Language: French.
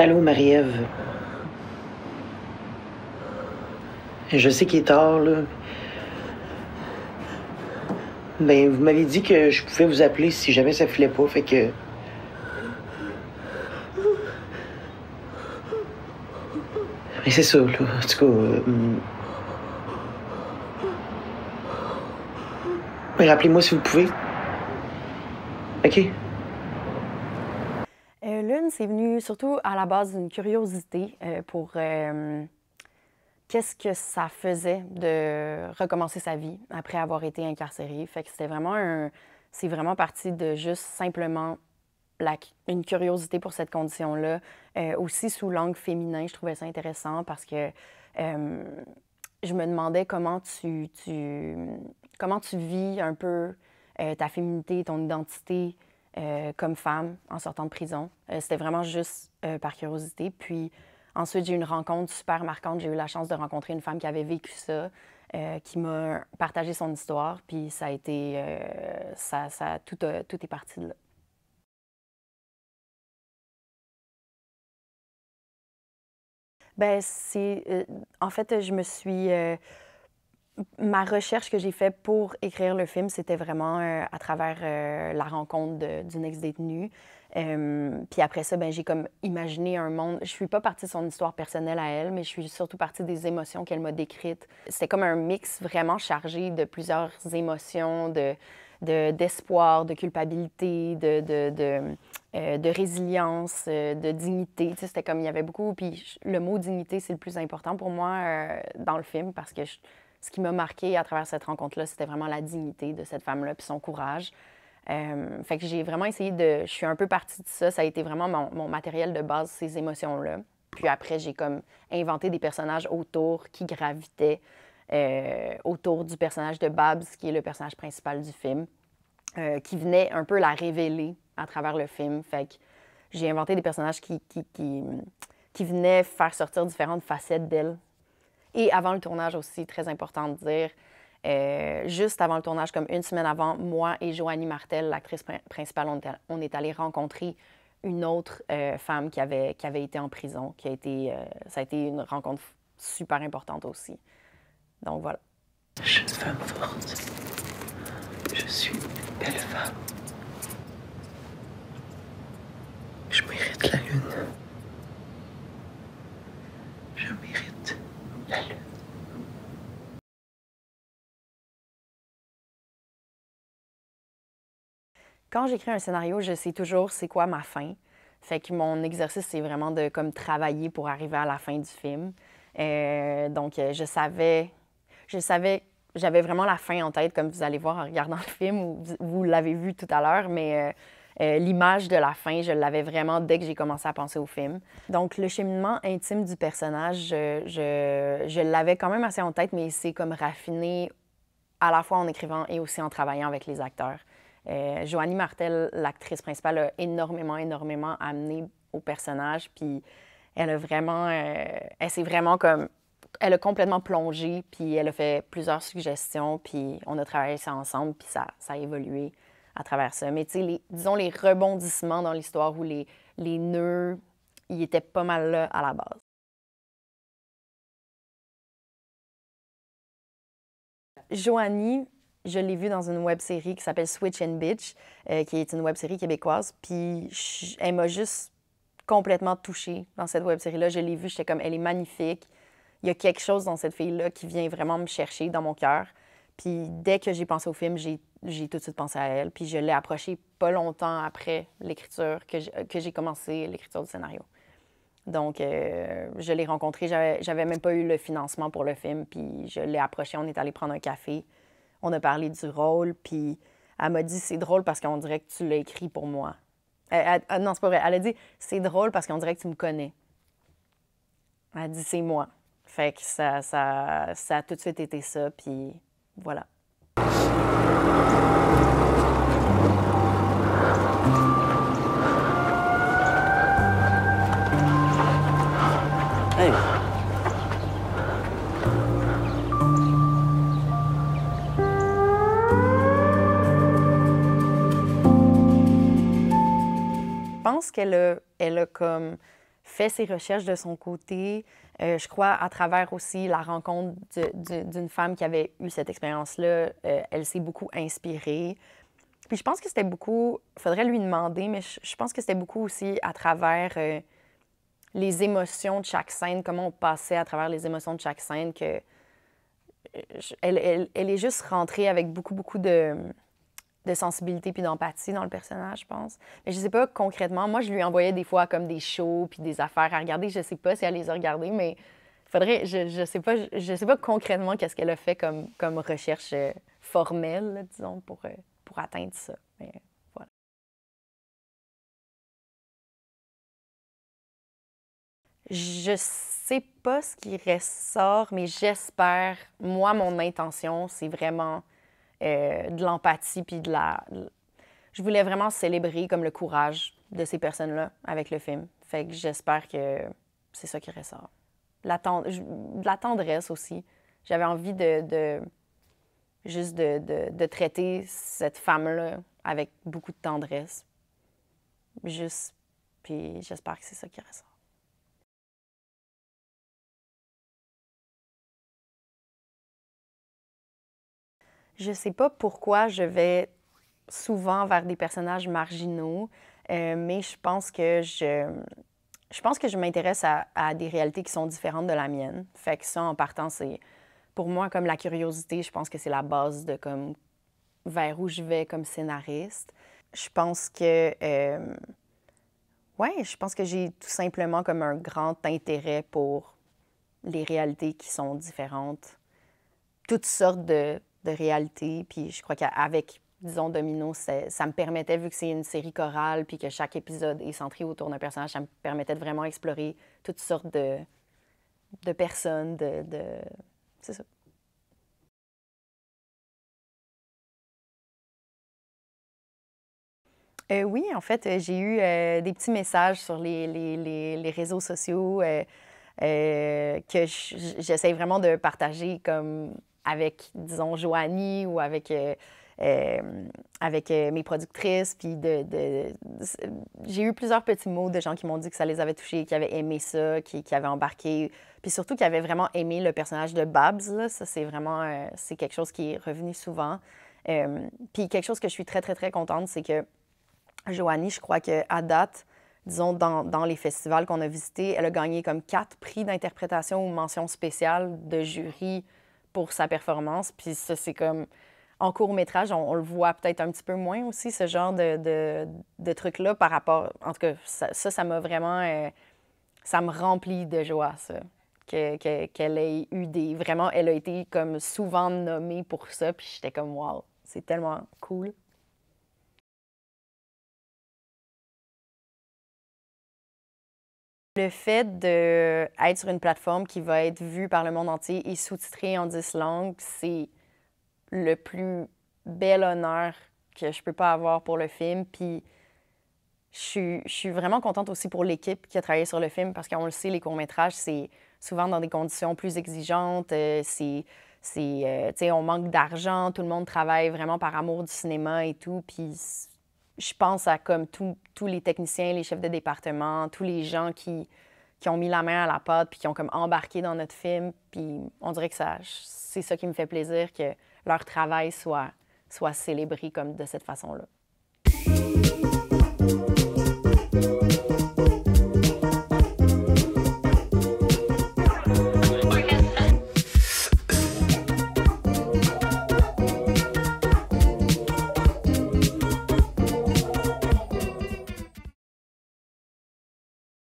Allô, Marie-Ève. Je sais qu'il est tard, là. Ben, vous m'avez dit que je pouvais vous appeler si jamais ça filait pas, fait que. Mais c'est ça, là. En tout cas. Euh, hmm. ben, rappelez-moi si vous pouvez. OK? c'est venu surtout à la base d'une curiosité euh, pour euh, qu'est-ce que ça faisait de recommencer sa vie après avoir été incarcérée Fait que vraiment C'est vraiment parti de juste simplement une curiosité pour cette condition-là. Euh, aussi sous l'angle féminin, je trouvais ça intéressant parce que je me demandais comment tu, tu, comment tu vis un peu ta féminité, ton identité. Euh, comme femme en sortant de prison. Euh, c'était vraiment juste euh, par curiosité. Puis ensuite, j'ai eu une rencontre super marquante. J'ai eu la chance de rencontrer une femme qui avait vécu ça, qui m'a partagé son histoire. Puis ça a été. ça, ça tout, tout est parti de là. Ben, c'est. en fait, je me suis ma recherche que j'ai faite pour écrire le film, c'était vraiment euh, à travers euh, la rencontre d'une ex-détenue. Euh, puis après ça, ben, j'ai comme imaginé un monde. Je suis pas partie de son histoire personnelle à elle, mais je suis surtout partie des émotions qu'elle m'a décrites. C'était comme un mix vraiment chargé de plusieurs émotions, de, d'espoir, de, culpabilité, de, de de résilience, de dignité. Tu sais, c'était comme il y avait beaucoup. Puis le mot dignité, c'est le plus important pour moi dans le film parce que je, ce qui m'a marqué à travers cette rencontre-là, c'était vraiment la dignité de cette femme-là puis son courage. Euh, fait que j'ai vraiment essayé de. Je suis un peu partie de ça. Ça a été vraiment mon, matériel de base, ces émotions-là. Puis après, j'ai comme inventé des personnages autour qui gravitaient euh, autour du personnage de Babs, qui est le personnage principal du film, euh, qui venait un peu la révéler à travers le film. Fait que j'ai inventé des personnages qui, qui, qui, qui venaient faire sortir différentes facettes d'elle et avant le tournage aussi, très important de dire, euh, juste avant le tournage, comme une semaine avant, moi et Joanie Martel, l'actrice principale, on est, allé, rencontrer une autre euh, femme qui avait, qui avait été en prison, qui a été, euh, ça a été une rencontre super importante aussi. Donc voilà. Je suis une femme forte. Je suis une belle femme. Je mérite la lune. Quand j'écris un scénario, je sais toujours c'est quoi ma fin. Fait que mon exercice, c'est vraiment de comme travailler pour arriver à la fin du film. Euh, donc, euh, je savais, je savais, j'avais vraiment la fin en tête, comme vous allez voir en regardant le film ou vous, l'avez vu tout à l'heure, mais euh, l'image de la fin, je l'avais vraiment dès que j'ai commencé à penser au film. Donc, le cheminement intime du personnage, je, je l'avais quand même assez en tête, mais c'est comme raffiné à la fois en écrivant et aussi en travaillant avec les acteurs. Euh, Joanie Martel, l'actrice principale, a énormément, énormément amené au personnage. Puis elle a vraiment, euh, elle s'est vraiment comme, elle a complètement plongé. Puis elle a fait plusieurs suggestions. Puis on a travaillé ça ensemble. Puis ça, ça a évolué à travers ça. Mais tu sais, disons les rebondissements dans l'histoire où les, les nœuds, ils étaient pas mal là à la base. Joanie, je l'ai vu dans une web série qui s'appelle Switch and Bitch, euh, qui est une web série québécoise. Puis elle m'a juste complètement touchée dans cette web série-là. Je l'ai vue, j'étais comme, elle est magnifique. Il y a quelque chose dans cette fille-là qui vient vraiment me chercher dans mon cœur. Puis dès que j'ai pensé au film, j'ai, tout de suite pensé à elle. Puis je l'ai approchée pas longtemps après l'écriture, que j'ai, commencé l'écriture du scénario. Donc, euh, je l'ai rencontrée. J'avais, j'avais même pas eu le financement pour le film. Puis je l'ai approchée. On est allé prendre un café on a parlé du rôle, puis elle m'a dit c'est drôle parce qu'on dirait que tu l'as écrit pour moi. Elle, ah, non, c'est pas vrai. Elle a dit c'est drôle parce qu'on dirait que tu me connais. Elle a dit c'est moi. Fait que ça, ça, ça a tout de suite été ça, puis voilà. Hey. qu'elle elle a comme fait ses recherches de son côté, euh, je crois à travers aussi la rencontre d'une femme qui avait eu cette expérience-là, euh, elle s'est beaucoup inspirée. Puis je pense que c'était beaucoup, faudrait lui demander, mais je, pense que c'était beaucoup aussi à travers euh, les émotions de chaque scène, comment on passait à travers les émotions de chaque scène, que elle, elle, est juste rentrée avec beaucoup, beaucoup de, de sensibilité puis d'empathie dans le personnage, je pense. Mais je sais pas concrètement. Moi, je lui envoyais des fois comme des shows puis des affaires à regarder. Je sais pas si elle les a regardées, mais faudrait. Je, je sais pas. Je, sais pas concrètement qu'est-ce qu'elle a fait comme, comme recherche euh, formelle, disons, pour, euh, pour atteindre ça. Mais voilà. Je sais pas ce qui ressort, mais j'espère. Moi, mon intention, c'est vraiment euh, de l'empathie, puis de la... Je voulais vraiment célébrer comme le courage de ces personnes-là avec le film. Fait que j'espère que c'est ça qui ressort. La De la tendresse aussi. J'avais envie de, juste de traiter cette femme-là avec beaucoup de tendresse. Juste, puis j'espère que c'est ça qui ressort. je sais pas pourquoi je vais souvent vers des personnages marginaux, euh, mais je pense que je, je pense que je m'intéresse à, des réalités qui sont différentes de la mienne. Fait que ça, en partant, c'est pour moi comme la curiosité. Je pense que c'est la base de comme vers où je vais comme scénariste. Je pense que euh, ouais, je pense que j'ai tout simplement comme un grand intérêt pour les réalités qui sont différentes, toutes sortes de de réalité. Puis je crois qu'avec disons, Domino, ça me permettait, vu que c'est une série chorale, puis que chaque épisode est centré autour d'un personnage, ça me permettait de vraiment explorer toutes sortes de, personnes, de... C'est ça. Euh, oui, en fait, euh, j'ai eu euh, des petits messages sur les, réseaux sociaux que j'essaie vraiment de partager comme avec, disons, Joanie ou avec, euh, euh, avec euh, mes productrices. Puis de, j'ai eu plusieurs petits mots de gens qui m'ont dit que ça les avait touchés, qui avaient aimé ça, qui, avaient embarqué. Puis surtout, qui avaient vraiment aimé le personnage de Babs. Ça, c'est vraiment c'est quelque chose qui est revenu souvent. puis quelque chose que je suis très, très, très contente, c'est que Joanie, je crois qu'à date, disons, dans, dans, les festivals qu'on a visités, elle a gagné comme quatre prix d'interprétation ou mention spéciale de jury pour sa performance. Puis ça, c'est comme en court métrage, on, le voit peut-être un petit peu moins aussi, ce genre de, de, truc-là par rapport. En tout cas, ça, ça m'a vraiment. Euh, ça me remplit de joie, ça. Qu'elle que, ait eu des. Vraiment, elle a été comme souvent nommée pour ça. Puis j'étais comme, wow, c'est tellement cool. Le fait d'être sur une plateforme qui va être vue par le monde entier et sous-titrée en 10 langues, c'est le plus bel honneur que je peux pas avoir pour le film. Puis je suis, vraiment contente aussi pour l'équipe qui a travaillé sur le film parce qu'on le sait, les courts-métrages, c'est souvent dans des conditions plus exigeantes. Euh, c'est, euh, on manque d'argent, tout le monde travaille vraiment par amour du cinéma et tout je pense à comme tous les techniciens, les chefs de département, tous les gens qui, qui ont mis la main à la pâte puis qui ont comme embarqué dans notre film. Puis on dirait que ça, c'est ça qui me fait plaisir, que leur travail soit, soit célébré comme de cette façon-là.